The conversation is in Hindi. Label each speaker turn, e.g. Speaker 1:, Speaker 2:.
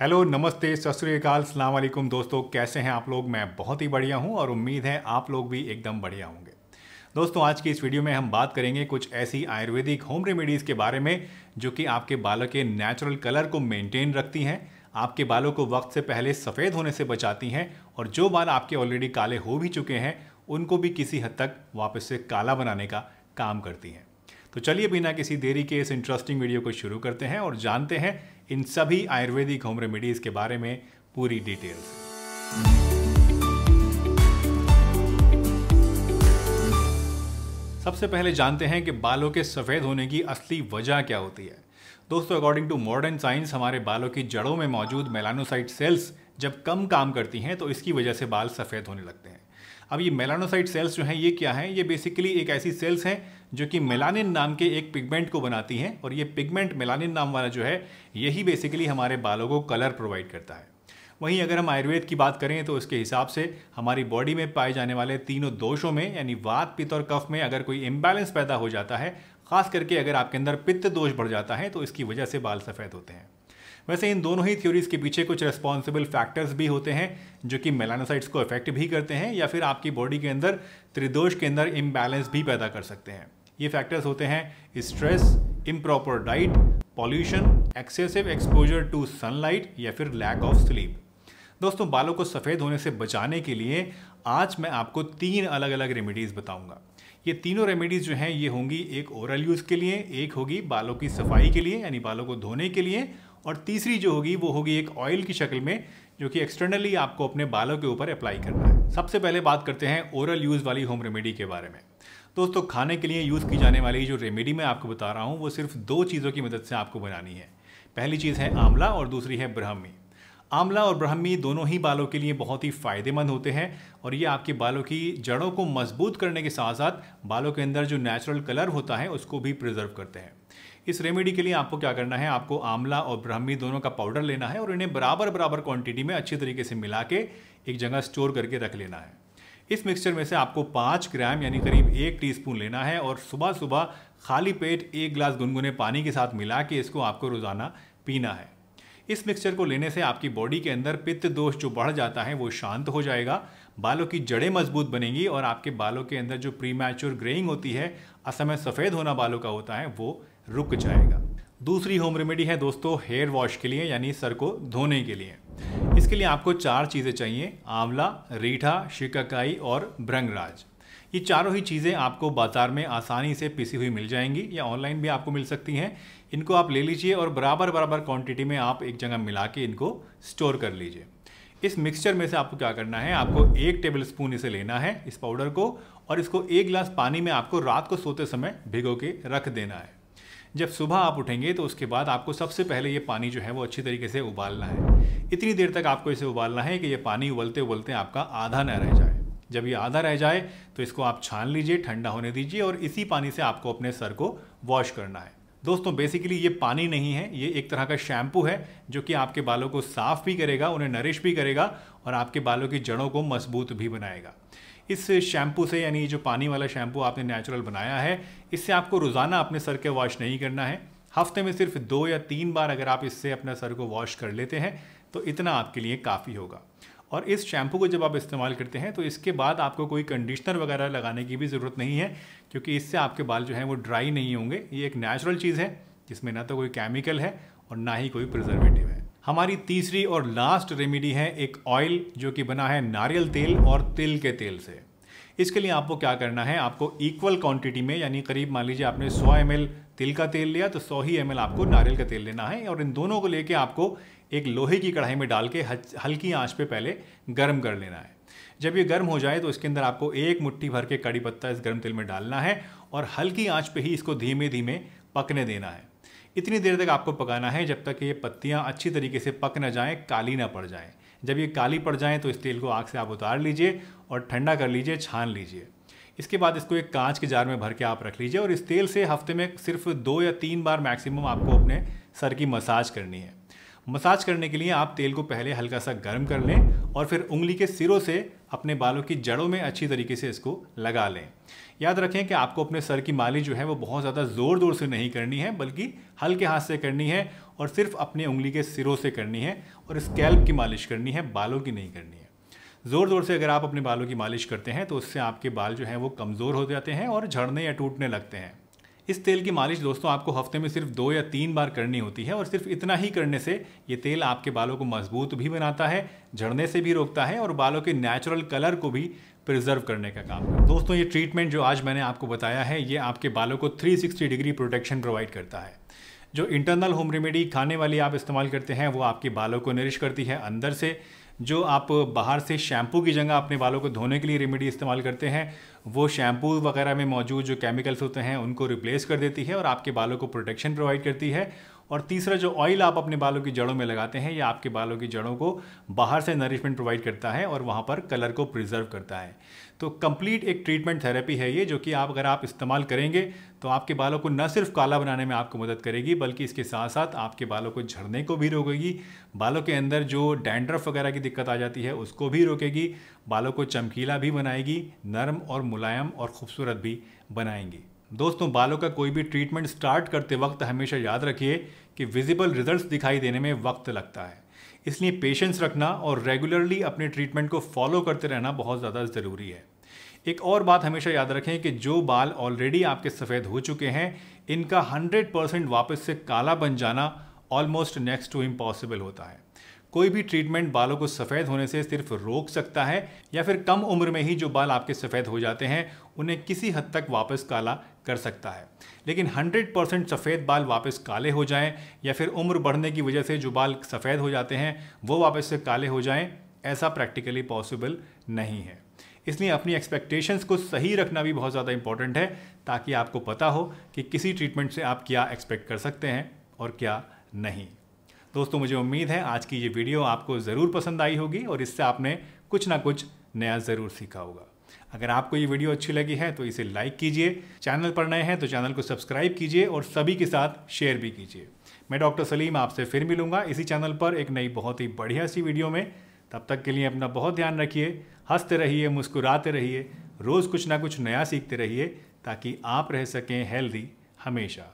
Speaker 1: हेलो नमस्ते सत श्रीकाल सलामकुम दोस्तों कैसे हैं आप लोग मैं बहुत ही बढ़िया हूं और उम्मीद है आप लोग भी एकदम बढ़िया होंगे दोस्तों आज की इस वीडियो में हम बात करेंगे कुछ ऐसी आयुर्वेदिक होम रेमेडीज़ के बारे में जो कि आपके बालों के नेचुरल कलर को मेंटेन रखती हैं आपके बालों को वक्त से पहले सफ़ेद होने से बचाती हैं और जो बाल आपके ऑलरेडी काले हो भी चुके हैं उनको भी किसी हद तक वापस से काला बनाने का काम करती हैं तो चलिए बिना किसी देरी के इस इंटरेस्टिंग वीडियो को शुरू करते हैं और जानते हैं इन सभी आयुर्वेदिक होम रेमेडीज़ के बारे में पूरी डिटेल सबसे पहले जानते हैं कि बालों के सफ़ेद होने की असली वजह क्या होती है दोस्तों अकॉर्डिंग टू मॉडर्न साइंस हमारे बालों की जड़ों में मौजूद मेलानोसाइट सेल्स जब कम काम करती हैं तो इसकी वजह से बाल सफ़ेद होने लगते हैं अब ये मेलानोसाइट सेल्स जो हैं ये क्या हैं ये बेसिकली एक ऐसी सेल्स हैं जो कि मेलानिन नाम के एक पिगमेंट को बनाती हैं और ये पिगमेंट मेलानिन नाम वाला जो है यही बेसिकली हमारे बालों को कलर प्रोवाइड करता है वहीं अगर हम आयुर्वेद की बात करें तो उसके हिसाब से हमारी बॉडी में पाए जाने वाले तीनों दोषों में यानी वात पित्त और कफ में अगर कोई इम्बैलेंस पैदा हो जाता है खास करके अगर आपके अंदर पित्त दोष बढ़ जाता है तो इसकी वजह से बाल सफ़ेद होते हैं वैसे इन दोनों ही थ्योरीज के पीछे कुछ रेस्पॉन्सिबल फैक्टर्स भी होते हैं जो कि मेलानोसाइट्स को अफेक्ट भी करते हैं या फिर आपकी बॉडी के अंदर त्रिदोष के अंदर इम्बैलेंस भी पैदा कर सकते हैं ये फैक्टर्स होते हैं stress improper diet pollution excessive exposure to sunlight या फिर लैक ऑफ स्लीप दोस्तों बालों को सफ़ेद होने से बचाने के लिए आज मैं आपको तीन अलग अलग रेमेडीज़ बताऊंगा ये तीनों रेमेडीज़ जो हैं ये होंगी एक ओरल यूज़ के लिए एक होगी बालों की सफाई के लिए यानी बालों को धोने के लिए और तीसरी जो होगी वो होगी एक ऑयल की शक्ल में जो कि एक्सटर्नली आपको अपने बालों के ऊपर अप्लाई करना है सबसे पहले बात करते हैं ओरल यूज़ वाली होम रेमेडी के बारे में दोस्तों खाने के लिए यूज़ की जाने वाली जो रेमेडी मैं आपको बता रहा हूँ वो सिर्फ दो चीज़ों की मदद से आपको बनानी है पहली चीज़ है आंवला और दूसरी है ब्रह्मी आंवला और ब्रह्मी दोनों ही बालों के लिए बहुत ही फ़ायदेमंद होते हैं और ये आपके बालों की जड़ों को मजबूत करने के साथ साथ बालों के अंदर जो नेचुरल कलर होता है उसको भी प्रिजर्व करते हैं इस रेमेडी के लिए आपको क्या करना है आपको आंवला और ब्राह्मी दोनों का पाउडर लेना है और इन्हें बराबर बराबर क्वांटिटी में अच्छी तरीके से मिला के एक जगह स्टोर करके रख लेना है इस मिक्सचर में से आपको पाँच ग्राम यानी करीब एक टी लेना है और सुबह सुबह खाली पेट एक गिलास गुनगुने पानी के साथ मिला के इसको आपको रोज़ाना पीना है इस मिक्सचर को लेने से आपकी बॉडी के अंदर पित्त दोष जो बढ़ जाता है वो शांत हो जाएगा बालों की जड़ें मजबूत बनेंगी और आपके बालों के अंदर जो प्री मैच्योर ग्रेइंग होती है असमय सफ़ेद होना बालों का होता है वो रुक जाएगा दूसरी होम रेमेडी है दोस्तों हेयर वॉश के लिए यानी सर को धोने के लिए इसके लिए आपको चार चीज़ें चाहिए आंवला रीठा शिकाकाई और भ्रंगराज ये चारों ही चीज़ें आपको बाज़ार में आसानी से पिसी हुई मिल जाएंगी या ऑनलाइन भी आपको मिल सकती हैं इनको आप ले लीजिए और बराबर बराबर क्वांटिटी में आप एक जगह मिला के इनको स्टोर कर लीजिए इस मिक्सचर में से आपको क्या करना है आपको एक टेबल स्पून इसे लेना है इस पाउडर को और इसको एक गिलास पानी में आपको रात को सोते समय भिगो के रख देना है जब सुबह आप उठेंगे तो उसके बाद आपको सबसे पहले ये पानी जो है वो अच्छी तरीके से उबालना है इतनी देर तक आपको इसे उबालना है कि ये पानी उबलते उबलते आपका आधा ना रह जाए जब ये आधा रह जाए तो इसको आप छान लीजिए ठंडा होने दीजिए और इसी पानी से आपको अपने सर को वॉश करना है दोस्तों बेसिकली ये पानी नहीं है ये एक तरह का शैम्पू है जो कि आपके बालों को साफ भी करेगा उन्हें नरिश भी करेगा और आपके बालों की जड़ों को मजबूत भी बनाएगा इस शैम्पू से यानी जो पानी वाला शैम्पू आपने नेचुरल बनाया है इससे आपको रोज़ाना अपने सर के वॉश नहीं करना है हफ्ते में सिर्फ दो या तीन बार अगर आप इससे अपना सर को वॉश कर लेते हैं तो इतना आपके लिए काफ़ी होगा और इस शैम्पू को जब आप इस्तेमाल करते हैं तो इसके बाद आपको कोई कंडीशनर वगैरह लगाने की भी ज़रूरत नहीं है क्योंकि इससे आपके बाल जो हैं वो ड्राई नहीं होंगे ये एक नेचुरल चीज़ है जिसमें ना तो कोई केमिकल है और ना ही कोई प्रिजर्वेटिव है हमारी तीसरी और लास्ट रेमेडी है एक ऑयल जो कि बना है नारियल तेल और तिल के तेल से इसके लिए आपको क्या करना है आपको इक्वल क्वांटिटी में यानी करीब मान लीजिए आपने 100 एम तिल का तेल लिया तो 100 ही एम आपको नारियल का तेल लेना है और इन दोनों को लेके आपको एक लोहे की कढ़ाई में डाल के हल्की आंच पे पहले गर्म कर लेना है जब ये गर्म हो जाए तो इसके अंदर आपको एक मुट्ठी भर के कड़ी पत्ता इस गर्म तेल में डालना है और हल्की आंच पे ही इसको धीमे धीमे पकने देना है इतनी देर तक आपको पकाना है जब तक ये पत्तियाँ अच्छी तरीके से पक ना जाएँ काली ना पड़ जाएँ जब ये काली पड़ जाएँ तो इस तेल को आग से आप उतार लीजिए और ठंडा कर लीजिए छान लीजिए इसके बाद इसको एक कांच के जार में भर के आप रख लीजिए और इस तेल से हफ्ते में सिर्फ दो या तीन बार मैक्सिमम आपको अपने सर की मसाज करनी है मसाज करने के लिए आप तेल को पहले हल्का सा गर्म कर लें और फिर उंगली के सिरों से अपने बालों की जड़ों में अच्छी तरीके से इसको लगा लें याद रखें कि आपको अपने सर की माली जो है वो बहुत ज़्यादा ज़ोर ज़ोर से नहीं करनी है बल्कि हल्के हाथ से करनी है और सिर्फ अपने उंगली के सिरों से करनी है और स्कैल्प की मालिश करनी है बालों की नहीं करनी है ज़ोर ज़ोर से अगर आप अपने बालों की मालिश करते हैं तो उससे आपके बाल जो हैं वो कमज़ोर हो जाते हैं और झड़ने या टूटने लगते हैं इस तेल की मालिश दोस्तों आपको हफ्ते में सिर्फ दो या तीन बार करनी होती है और सिर्फ इतना ही करने से ये तेल आपके बालों को मजबूत भी बनाता है झड़ने से भी रोकता है और बालों के नेचुरल कलर को भी प्रिजर्व करने का काम है दोस्तों ये ट्रीटमेंट जो आज मैंने आपको बताया है ये आपके बालों को 360 डिग्री प्रोटेक्शन प्रोवाइड करता है जो इंटरनल होम रेमेडी खाने वाली आप इस्तेमाल करते हैं वो आपके बालों को नरिश करती है अंदर से जो आप बाहर से शैम्पू की जगह अपने बालों को धोने के लिए रेमेडी इस्तेमाल करते हैं वो शैम्पू वगैरह में मौजूद जो केमिकल्स होते हैं उनको रिप्लेस कर देती है और आपके बालों को प्रोटेक्शन प्रोवाइड करती है और तीसरा जो ऑयल आप अपने बालों की जड़ों में लगाते हैं ये आपके बालों की जड़ों को बाहर से नरिशमेंट प्रोवाइड करता है और वहाँ पर कलर को प्रिजर्व करता है तो कंप्लीट एक ट्रीटमेंट थेरेपी है ये जो कि आप अगर आप इस्तेमाल करेंगे तो आपके बालों को न सिर्फ काला बनाने में आपको मदद करेगी बल्कि इसके साथ साथ आपके बालों को झड़ने को भी रोकेगी बालों के अंदर जो डैंड्रफ वगैरह की दिक्कत आ जाती है उसको भी रोकेगी बालों को चमकीला भी बनाएगी नरम और मुलायम और ख़ूबसूरत भी बनाएंगी दोस्तों बालों का कोई भी ट्रीटमेंट स्टार्ट करते वक्त हमेशा याद रखिए कि विजिबल रिजल्ट्स दिखाई देने में वक्त लगता है इसलिए पेशेंस रखना और रेगुलरली अपने ट्रीटमेंट को फॉलो करते रहना बहुत ज़्यादा ज़रूरी है एक और बात हमेशा याद रखें कि जो बाल ऑलरेडी आपके सफ़ेद हो चुके हैं इनका 100 परसेंट वापस से काला बन जाना ऑलमोस्ट नेक्स्ट टू इम्पॉसिबल होता है कोई भी ट्रीटमेंट बालों को सफ़ेद होने से सिर्फ रोक सकता है या फिर कम उम्र में ही जो बाल आपके सफ़ेद हो जाते हैं उन्हें किसी हद तक वापस काला कर सकता है लेकिन 100 परसेंट सफ़ेद बाल वापस काले हो जाएं या फिर उम्र बढ़ने की वजह से जो बाल सफ़ेद हो जाते हैं वो वापस से काले हो जाएं ऐसा प्रैक्टिकली पॉसिबल नहीं है इसलिए अपनी एक्सपेक्टेशंस को सही रखना भी बहुत ज़्यादा इंपॉर्टेंट है ताकि आपको पता हो कि किसी ट्रीटमेंट से आप क्या एक्सपेक्ट कर सकते हैं और क्या नहीं दोस्तों मुझे उम्मीद है आज की ये वीडियो आपको ज़रूर पसंद आई होगी और इससे आपने कुछ ना कुछ नया ज़रूर सीखा होगा अगर आपको ये वीडियो अच्छी लगी है तो इसे लाइक कीजिए चैनल पर नए हैं तो चैनल को सब्सक्राइब कीजिए और सभी के साथ शेयर भी कीजिए मैं डॉक्टर सलीम आपसे फिर मिलूंगा इसी चैनल पर एक नई बहुत ही बढ़िया सी वीडियो में तब तक के लिए अपना बहुत ध्यान रखिए हंसते रहिए मुस्कुराते रहिए रोज़ कुछ ना कुछ नया सीखते रहिए ताकि आप रह सकें हेल्दी हमेशा